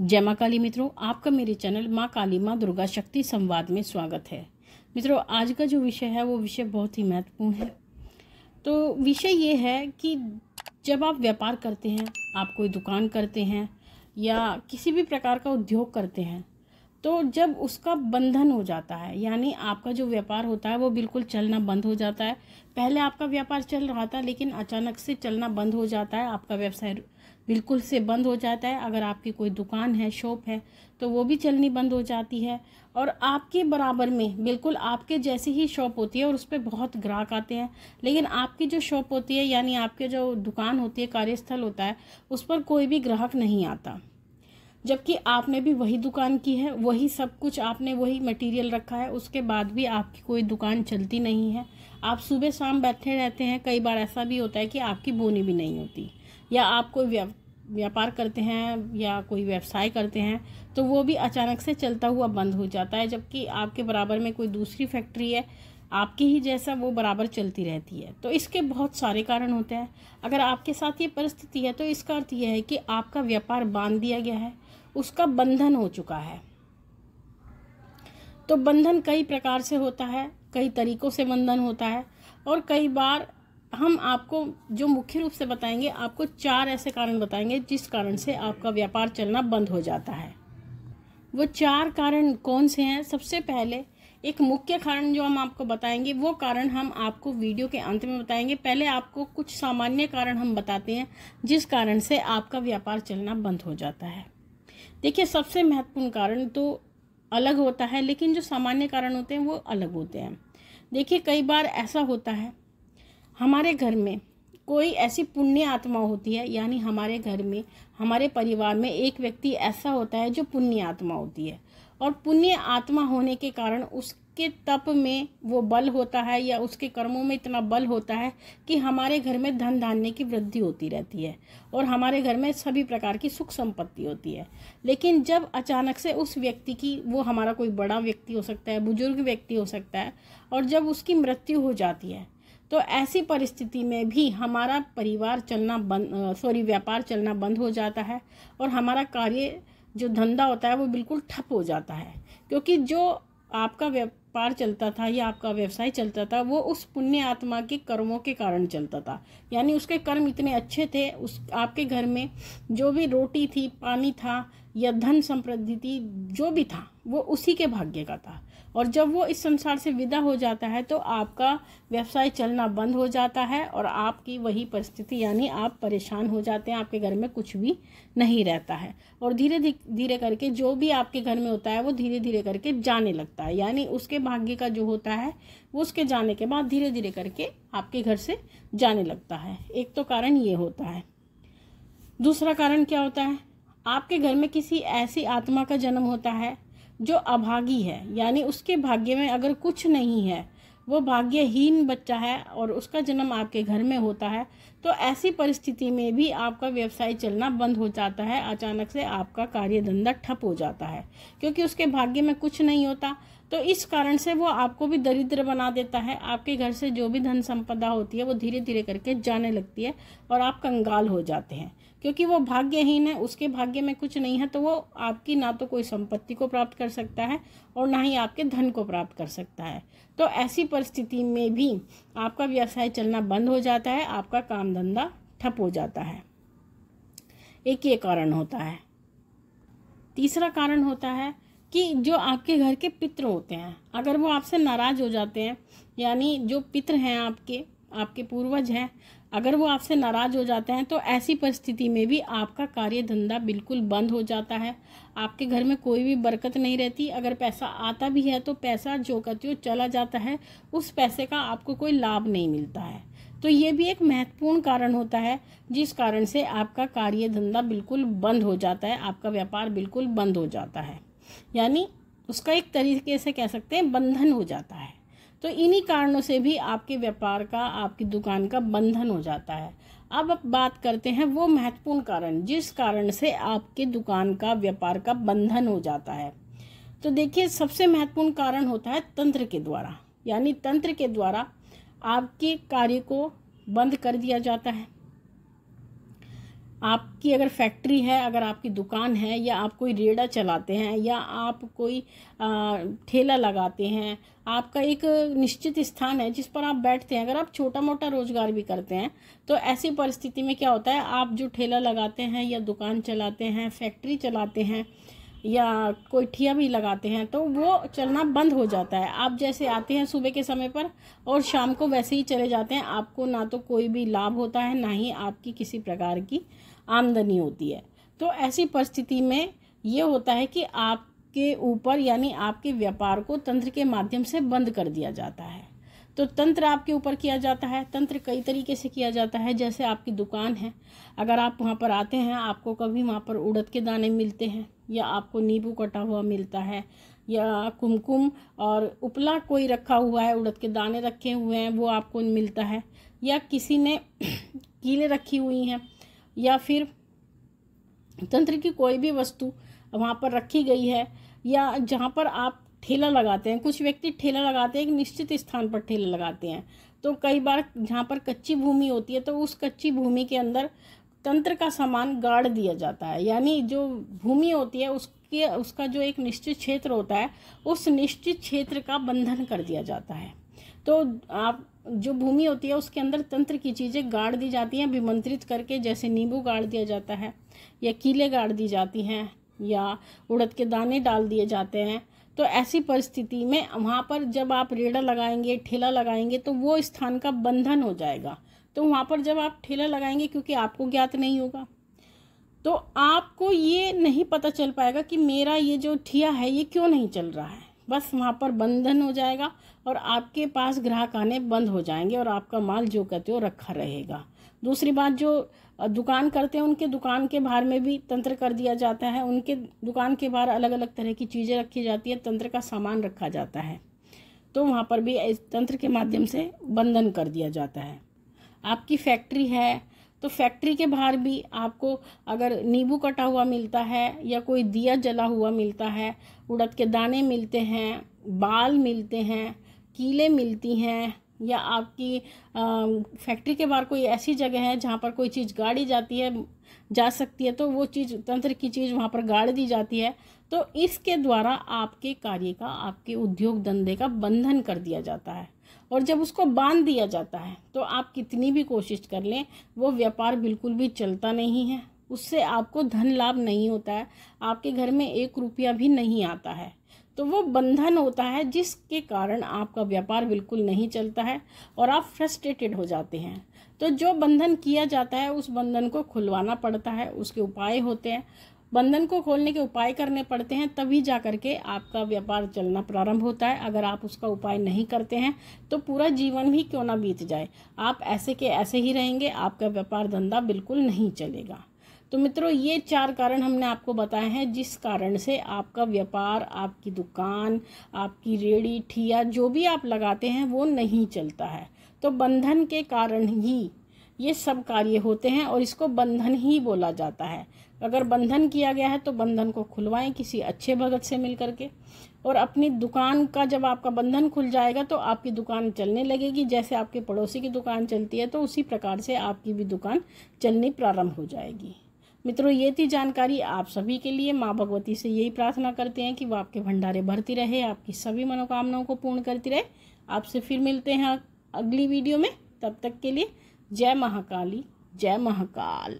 जय माँ काली मित्रों आपका मेरे चैनल माँ काली माँ दुर्गा शक्ति संवाद में स्वागत है मित्रों आज का जो विषय है वो विषय बहुत ही महत्वपूर्ण है तो विषय ये है कि जब आप व्यापार करते हैं आप कोई दुकान करते हैं या किसी भी प्रकार का उद्योग करते हैं तो जब उसका बंधन हो जाता है यानी आपका जो व्यापार होता है वो बिल्कुल चलना बंद हो जाता है पहले आपका व्यापार चल रहा था लेकिन अचानक से चलना बंद हो जाता है आपका व्यवसाय बिल्कुल से बंद हो जाता है अगर आपकी कोई दुकान है शॉप है तो वो भी चलनी बंद हो जाती है और आपके बराबर में बिल्कुल आपके जैसी ही शॉप होती है और उस पर बहुत ग्राहक आते हैं लेकिन आपकी जो शॉप होती है यानी आपके जो दुकान होती है कार्यस्थल होता है उस पर कोई भी ग्राहक नहीं आता जबकि आपने भी वही दुकान की है वही सब कुछ आपने वही मटेरियल रखा है उसके बाद भी आपकी कोई दुकान चलती नहीं है आप सुबह शाम बैठे रहते हैं कई बार ऐसा भी होता है कि आपकी बोनी भी नहीं होती या आप कोई व्यापार करते हैं या कोई व्यवसाय करते हैं तो वो भी अचानक से चलता हुआ बंद हो जाता है जबकि आपके बराबर में कोई दूसरी फैक्ट्री है आपके ही जैसा वो बराबर चलती रहती है तो इसके बहुत सारे कारण होते हैं अगर आपके साथ ये परिस्थिति है तो इसका अर्थ यह है कि आपका व्यापार बांध दिया गया है उसका बंधन हो चुका है तो बंधन कई प्रकार से होता है कई तरीक़ों से बंधन होता है और कई बार हम आपको जो मुख्य रूप से बताएंगे आपको चार ऐसे कारण बताएंगे जिस कारण से आपका व्यापार चलना बंद हो जाता है वो चार कारण कौन से हैं सबसे पहले एक मुख्य कारण जो हम आपको बताएंगे वो कारण हम आपको वीडियो के अंत में बताएंगे पहले आपको कुछ सामान्य कारण हम बताते हैं जिस कारण से आपका व्यापार चलना बंद हो जाता है देखिए सबसे महत्वपूर्ण कारण तो अलग होता है लेकिन जो सामान्य कारण होते हैं वो अलग होते हैं देखिए कई बार ऐसा होता है हमारे घर में कोई ऐसी पुण्य आत्मा होती है यानी हमारे घर में हमारे परिवार में एक व्यक्ति ऐसा होता है जो पुण्य आत्मा होती है और पुण्य आत्मा होने के कारण उसके तप में वो बल होता है या उसके कर्मों में इतना बल होता है कि हमारे घर में धन धान्य की वृद्धि होती रहती है और हमारे घर में सभी प्रकार की सुख संपत्ति होती है लेकिन जब अचानक से उस व्यक्ति की वो हमारा कोई बड़ा व्यक्ति हो सकता है बुजुर्ग व्यक्ति हो सकता है और जब उसकी मृत्यु हो जाती है तो ऐसी परिस्थिति में भी हमारा परिवार चलना बंद सॉरी व्यापार चलना बंद हो जाता है और हमारा कार्य जो धंधा होता है वो बिल्कुल ठप हो जाता है क्योंकि जो आपका व्यापार चलता था या आपका व्यवसाय चलता था वो उस पुण्य आत्मा के कर्मों के कारण चलता था यानी उसके कर्म इतने अच्छे थे उस आपके घर में जो भी रोटी थी पानी था या धन समृद्धि थी जो भी था वो उसी के भाग्य का था और जब वो इस संसार से विदा हो जाता है तो आपका व्यवसाय चलना बंद हो जाता है और आपकी वही परिस्थिति यानी आप परेशान हो जाते हैं आपके घर में कुछ भी नहीं रहता है और धीरे धीरे करके जो भी आपके घर में होता है वो धीरे धीरे करके जाने लगता है यानी उसके भाग्य का जो होता है वो उसके जाने के बाद धीरे धीरे करके आपके घर से जाने लगता है एक तो कारण ये होता है दूसरा कारण क्या होता है आपके घर में किसी ऐसी आत्मा का जन्म होता है जो अभागी है यानी उसके भाग्य में अगर कुछ नहीं है वो भाग्यहीन बच्चा है और उसका जन्म आपके घर में होता है तो ऐसी परिस्थिति में भी आपका व्यवसाय चलना बंद हो जाता है अचानक से आपका कार्य धंधा ठप हो जाता है क्योंकि उसके भाग्य में कुछ नहीं होता तो इस कारण से वो आपको भी दरिद्र बना देता है आपके घर से जो भी धन संपदा होती है वो धीरे धीरे करके जाने लगती है और आप कंगाल हो जाते हैं क्योंकि वो भाग्यहीन है उसके भाग्य में कुछ नहीं है तो वो आपकी ना तो कोई संपत्ति को प्राप्त कर सकता है और ना ही आपके धन को प्राप्त कर सकता है तो ऐसी परिस्थिति में भी आपका व्यवसाय चलना बंद हो जाता है आपका काम धंधा ठप हो जाता है एक ये कारण होता है तीसरा कारण होता है कि जो आपके घर के पित्र होते हैं अगर वो आपसे नाराज़ हो जाते हैं यानी जो पित्र हैं आपके आपके पूर्वज हैं अगर वो आपसे नाराज़ हो जाते हैं तो ऐसी परिस्थिति में भी आपका कार्य धंधा बिल्कुल बंद हो जाता है आपके घर में कोई भी बरकत नहीं रहती अगर पैसा आता भी है तो पैसा जो कहते हो चला जाता है उस पैसे का आपको कोई लाभ नहीं मिलता है तो ये भी एक महत्वपूर्ण कारण होता है जिस कारण से आपका कार्य धंधा बिल्कुल बंद हो जाता है आपका व्यापार बिल्कुल बंद हो जाता है यानी उसका एक तरीके से कह सकते हैं बंधन हो जाता है तो इन्हीं कारणों से भी आपके व्यापार का आपकी दुकान का बंधन हो जाता है अब बात करते हैं वो महत्वपूर्ण कारण जिस कारण से आपके दुकान का व्यापार का बंधन हो जाता है तो देखिए सबसे महत्वपूर्ण कारण होता है तंत्र के द्वारा यानी तंत्र के द्वारा आपके कार्य को बंद कर दिया जाता है आपकी अगर फैक्ट्री है अगर आपकी दुकान है या आप कोई रेड़ा चलाते हैं या आप कोई ठेला लगाते हैं आपका एक निश्चित स्थान है जिस पर आप बैठते हैं अगर आप छोटा मोटा रोजगार भी करते हैं तो ऐसी परिस्थिति में क्या होता है आप जो ठेला लगाते हैं या दुकान चलाते हैं फैक्ट्री चलाते हैं या कोई ठिया भी लगाते हैं तो वो चलना बंद हो जाता है आप जैसे आते हैं सुबह के समय पर और शाम को वैसे ही चले जाते हैं आपको ना तो कोई भी लाभ होता है ना ही आपकी किसी प्रकार की आमदनी होती है तो ऐसी परिस्थिति में ये होता है कि आपके ऊपर यानी आपके व्यापार को तंत्र के माध्यम से बंद कर दिया जाता है तो तंत्र आपके ऊपर किया जाता है तंत्र कई तरीके से किया जाता है जैसे आपकी दुकान है अगर आप वहाँ पर आते हैं आपको कभी वहाँ पर उड़द के दाने मिलते हैं या आपको नींबू कटा हुआ मिलता है या कुमकुम और उपला कोई रखा हुआ है उड़द के दाने रखे हुए हैं वो आपको मिलता है या किसी ने कीले रखी हुई हैं या फिर तंत्र की कोई भी वस्तु वहाँ पर रखी गई है या जहाँ पर आप ठेला लगाते हैं कुछ व्यक्ति ठेला लगाते हैं एक निश्चित स्थान पर ठेला लगाते हैं तो कई बार जहाँ पर कच्ची भूमि होती है तो उस कच्ची भूमि के अंदर तंत्र का सामान गाड़ दिया जाता है यानी जो भूमि होती है उसके उसका जो एक निश्चित क्षेत्र होता है उस निश्चित क्षेत्र का बंधन कर दिया जाता है तो आप जो भूमि होती है उसके अंदर तंत्र की चीज़ें गाड़ दी जाती हैं विमंत्रित करके जैसे नींबू गाड़ दिया जाता है या कीले गाड़ दी जाती हैं या उड़द के दाने डाल दिए जाते हैं तो ऐसी परिस्थिति में वहाँ पर जब आप रेड़ा लगाएंगे ठेला लगाएंगे तो वो स्थान का बंधन हो जाएगा तो वहाँ पर जब आप ठेला लगाएंगे क्योंकि आपको ज्ञात नहीं होगा तो आपको ये नहीं पता चल पाएगा कि मेरा ये जो ठिया है ये क्यों नहीं चल रहा है बस वहाँ पर बंधन हो जाएगा और आपके पास ग्राहक आने बंद हो जाएंगे और आपका माल जो कहते हो रखा रहेगा दूसरी बात जो दुकान करते हैं उनके दुकान के बाहर में भी तंत्र कर दिया जाता है उनके दुकान के बाहर अलग अलग तरह की चीज़ें रखी जाती है तंत्र का सामान रखा जाता है तो वहाँ पर भी तंत्र के माध्यम से बंधन कर दिया जाता है आपकी फैक्ट्री है तो फैक्ट्री के बाहर भी आपको अगर नींबू कटा हुआ मिलता है या कोई दिया जला हुआ मिलता है उड़द के दाने मिलते हैं बाल मिलते हैं कीले मिलती हैं या आपकी फैक्ट्री के बाहर कोई ऐसी जगह है जहाँ पर कोई चीज़ गाड़ी जाती है जा सकती है तो वो चीज़ तंत्र की चीज़ वहाँ पर गाड़ दी जाती है तो इसके द्वारा आपके कार्य का आपके उद्योग धंधे का बंधन कर दिया जाता है और जब उसको बांध दिया जाता है तो आप कितनी भी कोशिश कर लें वो व्यापार बिल्कुल भी चलता नहीं है उससे आपको धन लाभ नहीं होता है आपके घर में एक रुपया भी नहीं आता है तो वो बंधन होता है जिसके कारण आपका व्यापार बिल्कुल नहीं चलता है और आप फ्रस्ट्रेटेड हो जाते हैं तो जो बंधन किया जाता है उस बंधन को खुलवाना पड़ता है उसके उपाय होते हैं बंधन को खोलने के उपाय करने पड़ते हैं तभी जा करके आपका व्यापार चलना प्रारंभ होता है अगर आप उसका उपाय नहीं करते हैं तो पूरा जीवन भी क्यों ना बीत जाए आप ऐसे के ऐसे ही रहेंगे आपका व्यापार धंधा बिल्कुल नहीं चलेगा तो मित्रों ये चार कारण हमने आपको बताए हैं जिस कारण से आपका व्यापार आपकी दुकान आपकी रेड़ी ठिया जो भी आप लगाते हैं वो नहीं चलता है तो बंधन के कारण ही ये सब कार्य होते हैं और इसको बंधन ही बोला जाता है अगर बंधन किया गया है तो बंधन को खुलवाएं किसी अच्छे भगत से मिल करके और अपनी दुकान का जब आपका बंधन खुल जाएगा तो आपकी दुकान चलने लगेगी जैसे आपके पड़ोसी की दुकान चलती है तो उसी प्रकार से आपकी भी दुकान चलनी प्रारंभ हो जाएगी मित्रों ये थी जानकारी आप सभी के लिए माँ भगवती से यही प्रार्थना करते हैं कि वह आपके भंडारे भरती रहे आपकी सभी मनोकामनाओं को पूर्ण करती रहे आपसे फिर मिलते हैं अगली वीडियो में तब तक के लिए जय महाकाली जय महाकाल